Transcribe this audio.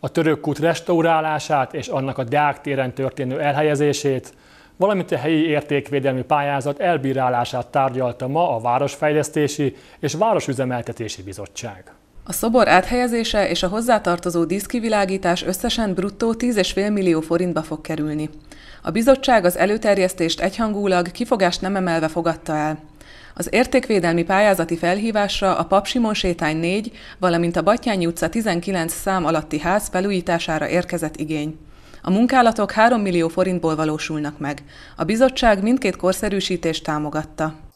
a török kút restaurálását és annak a Deák téren történő elhelyezését, valamint a helyi értékvédelmi pályázat elbírálását tárgyalta ma a Városfejlesztési és Városüzemeltetési Bizottság. A szobor áthelyezése és a hozzátartozó díszkivilágítás összesen bruttó 10,5 millió forintba fog kerülni. A bizottság az előterjesztést egyhangulag kifogást nem emelve fogadta el. Az értékvédelmi pályázati felhívásra a Papsimon sétány 4, valamint a Batyányi utca 19 szám alatti ház felújítására érkezett igény. A munkálatok 3 millió forintból valósulnak meg. A bizottság mindkét korszerűsítést támogatta.